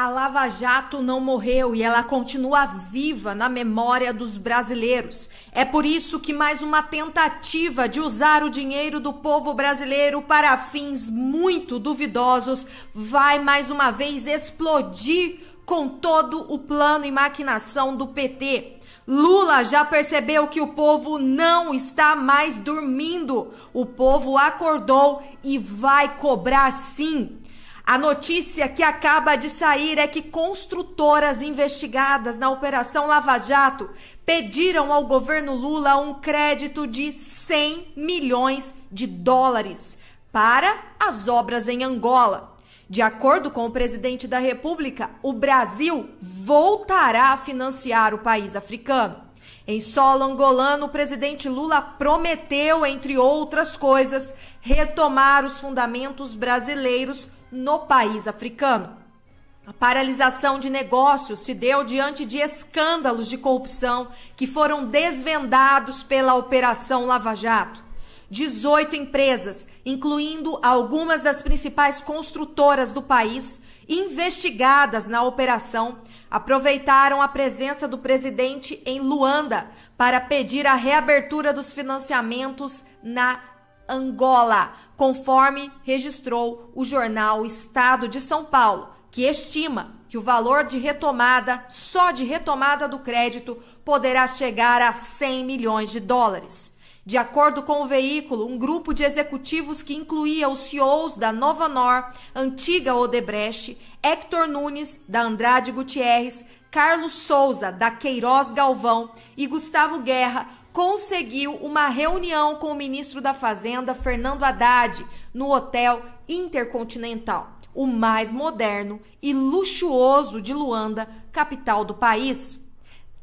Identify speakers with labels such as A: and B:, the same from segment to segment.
A: A Lava Jato não morreu e ela continua viva na memória dos brasileiros. É por isso que mais uma tentativa de usar o dinheiro do povo brasileiro para fins muito duvidosos vai mais uma vez explodir com todo o plano e maquinação do PT. Lula já percebeu que o povo não está mais dormindo. O povo acordou e vai cobrar sim a notícia que acaba de sair é que construtoras investigadas na Operação Lava Jato pediram ao governo Lula um crédito de 100 milhões de dólares para as obras em Angola. De acordo com o presidente da República, o Brasil voltará a financiar o país africano. Em solo angolano, o presidente Lula prometeu, entre outras coisas, retomar os fundamentos brasileiros no país africano. A paralisação de negócios se deu diante de escândalos de corrupção que foram desvendados pela Operação Lava Jato. 18 empresas, incluindo algumas das principais construtoras do país, investigadas na operação, aproveitaram a presença do presidente em Luanda para pedir a reabertura dos financiamentos na Angola, conforme registrou o jornal Estado de São Paulo, que estima que o valor de retomada, só de retomada do crédito, poderá chegar a 100 milhões de dólares. De acordo com o veículo, um grupo de executivos que incluía os CEOs da Novanor, antiga Odebrecht, Hector Nunes, da Andrade Gutierrez, Carlos Souza, da Queiroz Galvão e Gustavo Guerra conseguiu uma reunião com o ministro da Fazenda, Fernando Haddad, no Hotel Intercontinental, o mais moderno e luxuoso de Luanda, capital do país.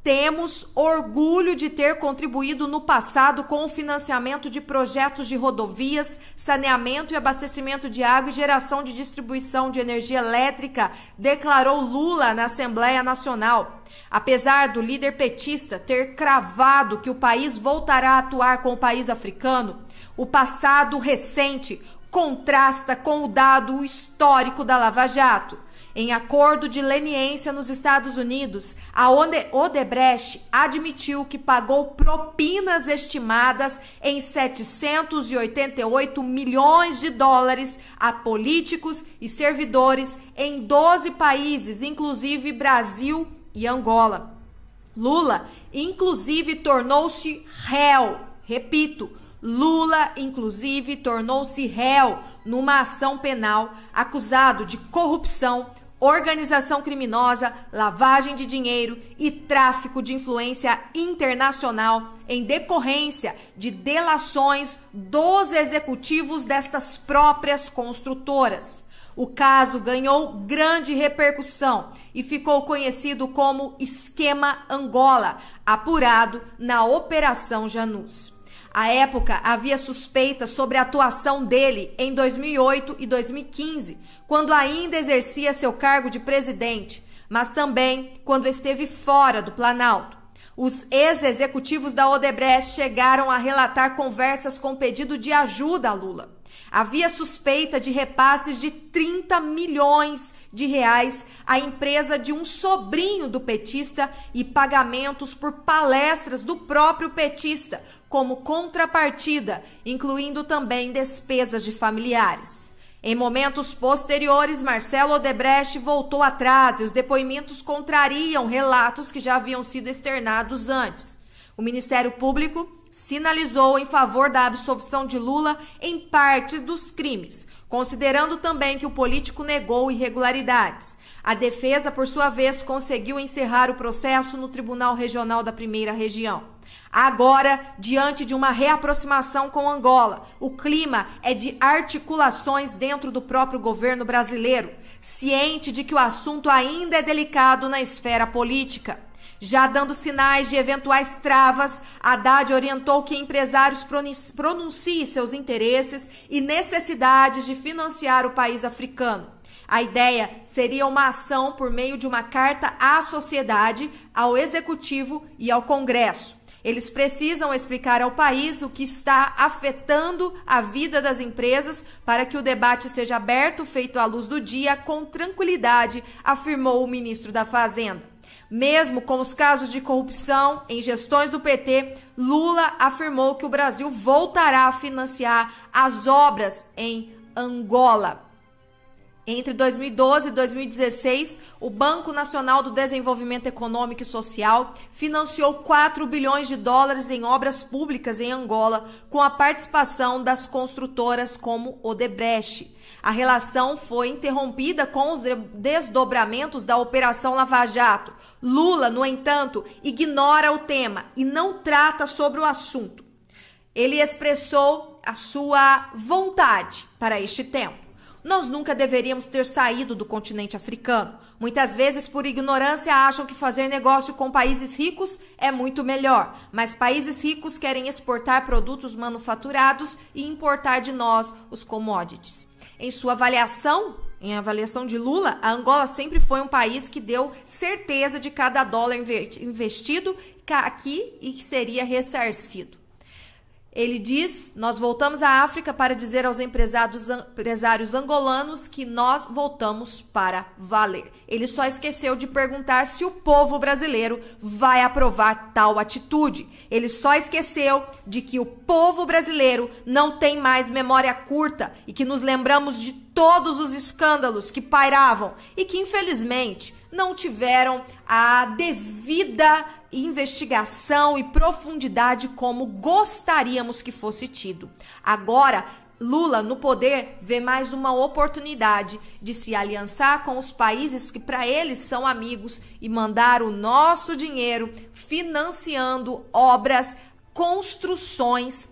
A: Temos orgulho de ter contribuído no passado com o financiamento de projetos de rodovias, saneamento e abastecimento de água e geração de distribuição de energia elétrica, declarou Lula na Assembleia Nacional. Apesar do líder petista ter cravado que o país voltará a atuar com o país africano, o passado recente contrasta com o dado histórico da Lava Jato. Em acordo de leniência nos Estados Unidos, o Odebrecht admitiu que pagou propinas estimadas em 788 milhões de dólares a políticos e servidores em 12 países, inclusive Brasil e Angola. Lula, inclusive, tornou-se réu. Repito, Lula, inclusive, tornou-se réu numa ação penal acusado de corrupção organização criminosa, lavagem de dinheiro e tráfico de influência internacional em decorrência de delações dos executivos destas próprias construtoras. O caso ganhou grande repercussão e ficou conhecido como Esquema Angola, apurado na Operação Janus. À época, havia suspeitas sobre a atuação dele em 2008 e 2015, quando ainda exercia seu cargo de presidente, mas também quando esteve fora do Planalto. Os ex-executivos da Odebrecht chegaram a relatar conversas com pedido de ajuda a Lula. Havia suspeita de repasses de 30 milhões de reais à empresa de um sobrinho do petista e pagamentos por palestras do próprio petista como contrapartida, incluindo também despesas de familiares. Em momentos posteriores, Marcelo Odebrecht voltou atrás e os depoimentos contrariam relatos que já haviam sido externados antes. O Ministério Público sinalizou em favor da absolvição de Lula em parte dos crimes, considerando também que o político negou irregularidades. A defesa, por sua vez, conseguiu encerrar o processo no Tribunal Regional da Primeira Região. Agora, diante de uma reaproximação com Angola, o clima é de articulações dentro do próprio governo brasileiro, ciente de que o assunto ainda é delicado na esfera política. Já dando sinais de eventuais travas, Haddad orientou que empresários pronunciem seus interesses e necessidades de financiar o país africano. A ideia seria uma ação por meio de uma carta à sociedade, ao executivo e ao Congresso. Eles precisam explicar ao país o que está afetando a vida das empresas para que o debate seja aberto, feito à luz do dia, com tranquilidade, afirmou o ministro da Fazenda. Mesmo com os casos de corrupção em gestões do PT, Lula afirmou que o Brasil voltará a financiar as obras em Angola. Entre 2012 e 2016, o Banco Nacional do Desenvolvimento Econômico e Social financiou 4 bilhões de dólares em obras públicas em Angola, com a participação das construtoras como Odebrecht. A relação foi interrompida com os desdobramentos da Operação Lava Jato. Lula, no entanto, ignora o tema e não trata sobre o assunto. Ele expressou a sua vontade para este tempo. Nós nunca deveríamos ter saído do continente africano. Muitas vezes, por ignorância, acham que fazer negócio com países ricos é muito melhor, mas países ricos querem exportar produtos manufaturados e importar de nós os commodities. Em sua avaliação, em avaliação de Lula, a Angola sempre foi um país que deu certeza de cada dólar investido aqui e que seria ressarcido. Ele diz: Nós voltamos à África para dizer aos empresários angolanos que nós voltamos para valer. Ele só esqueceu de perguntar se o povo brasileiro vai aprovar tal atitude. Ele só esqueceu de que o povo brasileiro não tem mais memória curta e que nos lembramos de todos os escândalos que pairavam e que, infelizmente, não tiveram a devida investigação e profundidade como gostaríamos que fosse tido. Agora, Lula no poder vê mais uma oportunidade de se aliançar com os países que para eles são amigos e mandar o nosso dinheiro financiando obras, construções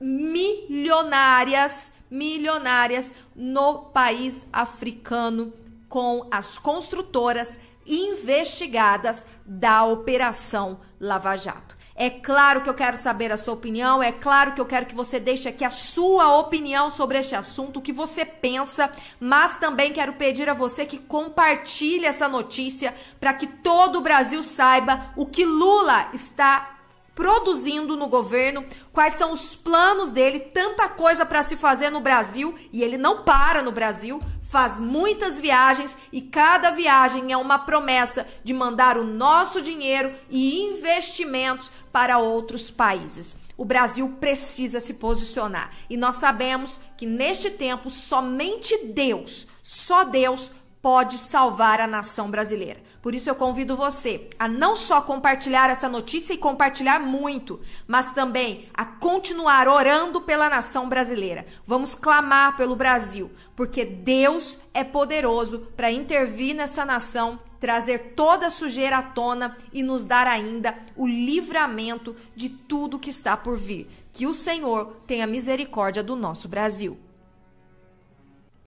A: milionárias milionárias no país africano com as construtoras investigadas da Operação Lava Jato. É claro que eu quero saber a sua opinião, é claro que eu quero que você deixe aqui a sua opinião sobre este assunto, o que você pensa, mas também quero pedir a você que compartilhe essa notícia para que todo o Brasil saiba o que Lula está produzindo no governo, quais são os planos dele, tanta coisa para se fazer no Brasil e ele não para no Brasil, faz muitas viagens e cada viagem é uma promessa de mandar o nosso dinheiro e investimentos para outros países. O Brasil precisa se posicionar e nós sabemos que neste tempo somente Deus, só Deus pode salvar a nação brasileira. Por isso eu convido você a não só compartilhar essa notícia e compartilhar muito, mas também a continuar orando pela nação brasileira. Vamos clamar pelo Brasil, porque Deus é poderoso para intervir nessa nação, trazer toda a sujeira à tona e nos dar ainda o livramento de tudo que está por vir. Que o Senhor tenha misericórdia do nosso Brasil.